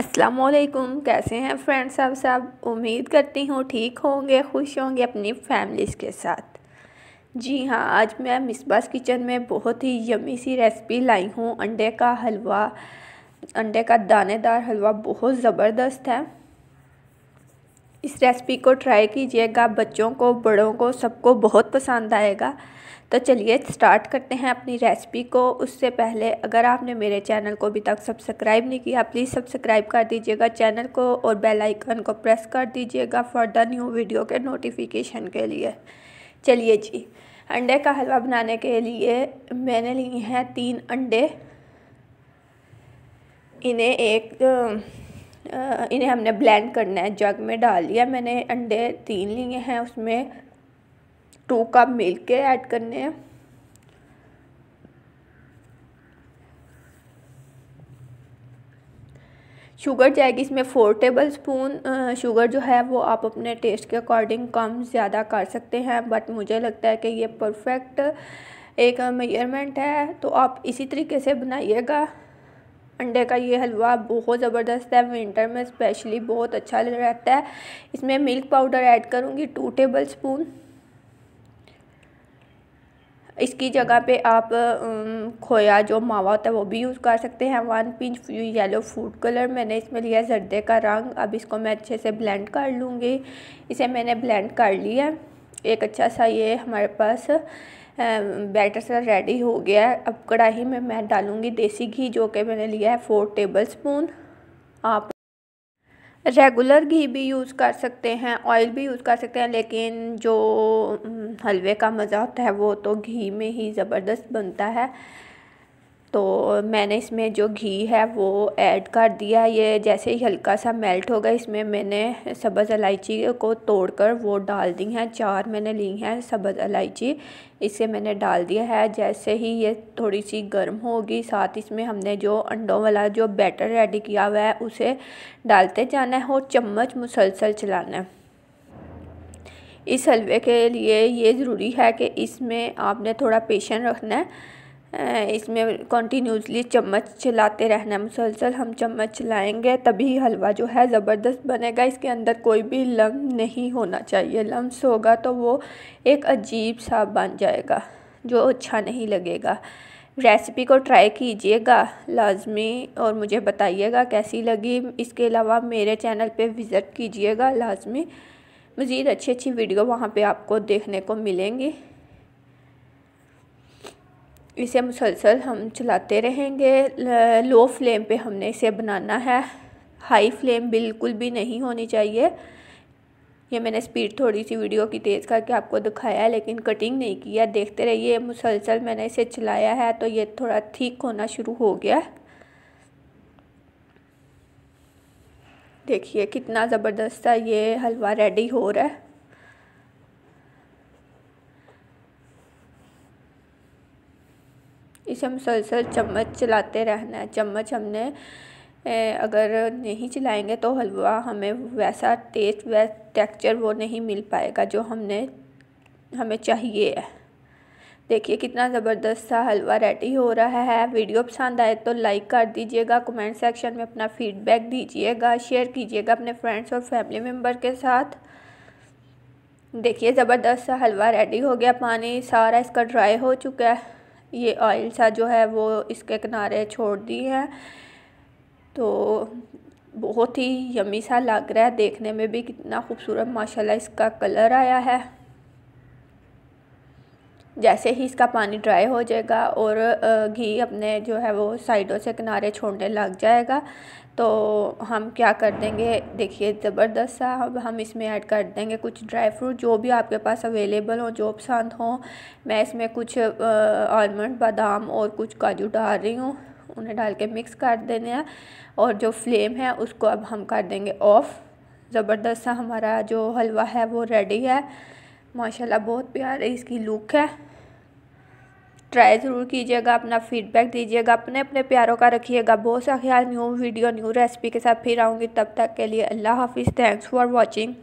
असलकुम कैसे हैं फ्रेंड्स आप सब उम्मीद करती हूँ ठीक होंगे खुश होंगे अपनी फैमिलीज़ के साथ जी हाँ आज मैं मिसबास किचन में बहुत ही यमी सी रेसिपी लाई हूँ अंडे का हलवा अंडे का दानेदार हलवा बहुत ज़बरदस्त है इस रेसिपी को ट्राई कीजिएगा बच्चों को बड़ों को सबको बहुत पसंद आएगा तो चलिए स्टार्ट करते हैं अपनी रेसिपी को उससे पहले अगर आपने मेरे चैनल को अभी तक सब्सक्राइब नहीं किया प्लीज़ सब्सक्राइब कर दीजिएगा चैनल को और बेल आइकन को प्रेस कर दीजिएगा फॉर द न्यू वीडियो के नोटिफिकेशन के लिए चलिए जी अंडे का हलवा बनाने के लिए मैंने लिए हैं तीन अंडे इन्हें एक इन्हें हमने ब्लेंड करना है जग में डाल लिया मैंने अंडे तीन लिए हैं उसमें टू कप मिल्क के ऐड करने हैं शुगर जाएगी इसमें फोर टेबल स्पून शुगर जो है वो आप अपने टेस्ट के अकॉर्डिंग कम ज़्यादा कर सकते हैं बट मुझे लगता है कि ये परफेक्ट एक मेजरमेंट है तो आप इसी तरीके से बनाइएगा अंडे का ये हलवा बहुत ज़बरदस्त है विंटर में स्पेशली बहुत अच्छा रहता है इसमें मिल्क पाउडर ऐड करूँगी टू टेबल स्पून इसकी जगह पे आप खोया जो मावा होता है वो भी यूज़ कर सकते हैं one pinch yellow food colour मैंने इसमें लिया जर्दे का रंग अब इसको मैं अच्छे से ब्लेंड कर लूँगी इसे मैंने ब्लेंड कर लिया एक अच्छा सा ये हमारे पास बैटर सारा रेडी हो गया है अब कढ़ाई में मैं डालूँगी देसी घी जो कि मैंने लिया है फोर टेबल स्पून आप रेगुलर घी भी यूज़ कर सकते हैं ऑयल भी यूज़ कर सकते हैं लेकिन जो हलवे का मज़ा होता है वो तो घी में ही ज़बरदस्त बनता है तो मैंने इसमें जो घी है वो ऐड कर दिया ये जैसे ही हल्का सा मेल्ट होगा इसमें मैंने सब्ज़ इलायची को तोड़कर वो डाल दी हैं चार मैंने ली हैं सब्ज़ इलायची इसे मैंने डाल दिया है जैसे ही ये थोड़ी सी गर्म होगी साथ इसमें हमने जो अंडों वाला जो बैटर रेडी किया हुआ है उसे डालते जाना है और चम्मच मुसलसल चलाना है इस हलवे के लिए ये ज़रूरी है कि इसमें आपने थोड़ा पेशेंट रखना है इसमें कंटिन्यूसली चम्मच चलाते रहना मुसलसल हम चम्मच चलाएंगे तभी हलवा जो है ज़बरदस्त बनेगा इसके अंदर कोई भी लम नहीं होना चाहिए लम्स होगा तो वो एक अजीब सा बन जाएगा जो अच्छा नहीं लगेगा रेसिपी को ट्राई कीजिएगा लाजमी और मुझे बताइएगा कैसी लगी इसके अलावा मेरे चैनल पे विज़िट कीजिएगा लाजमी मज़ीद अच्छी अच्छी वीडियो वहाँ पे आपको देखने को मिलेंगी इसे मुसलसल हम चलाते रहेंगे लो फ्लेम पे हमने इसे बनाना है हाई फ्लेम बिल्कुल भी नहीं होनी चाहिए ये मैंने स्पीड थोड़ी सी वीडियो की तेज़ करके आपको दिखाया है लेकिन कटिंग नहीं किया देखते रहिए मुसलसल मैंने इसे चलाया है तो ये थोड़ा ठीक होना शुरू हो गया देखिए कितना ज़बरदस्त है ये हलवा रेडी हो रहा है इसे हम सर चम्मच चलाते रहना है चम्मच हमने अगर नहीं चलाएंगे तो हलवा हमें वैसा टेस्ट वै टेक्चर वो नहीं मिल पाएगा जो हमने हमें चाहिए है देखिए कितना ज़बरदस्त सा हलवा रेडी हो रहा है वीडियो पसंद आए तो लाइक कर दीजिएगा कमेंट सेक्शन में अपना फीडबैक दीजिएगा शेयर कीजिएगा अपने फ्रेंड्स और फैमिली मेम्बर के साथ देखिए ज़बरदस्त सा हलवा रेडी हो गया पानी सारा इसका ड्राई हो चुका है ये ऑयल सा जो है वो इसके किनारे छोड़ दी है तो बहुत ही यमी सा लग रहा है देखने में भी कितना खूबसूरत माशाल्लाह इसका कलर आया है जैसे ही इसका पानी ड्राई हो जाएगा और घी अपने जो है वो साइडों से किनारे छोड़ने लग जाएगा तो हम क्या कर देंगे देखिए ज़बरदस्त सा अब हम इसमें ऐड कर देंगे कुछ ड्राई फ्रूट जो भी आपके पास अवेलेबल हो जो पसंद हो मैं इसमें कुछ आलमंड बादाम और कुछ काजू डाल रही हूँ उन्हें डाल के मिक्स कर देने हैं और जो फ्लेम है उसको अब हम कर देंगे ऑफ़ ज़बरदस्त सा हमारा जो हलवा है वो रेडी है माशाल्लाह बहुत प्यारी इसकी लुक है ट्राई ज़रूर कीजिएगा अपना फीडबैक दीजिएगा अपने अपने प्यारों का रखिएगा बहुत सा ख्याल न्यू वीडियो न्यू रेसिपी के साथ फिर आऊँगी तब तक के लिए अल्लाह हाफिज़ थैंक्स फॉर वॉचिंग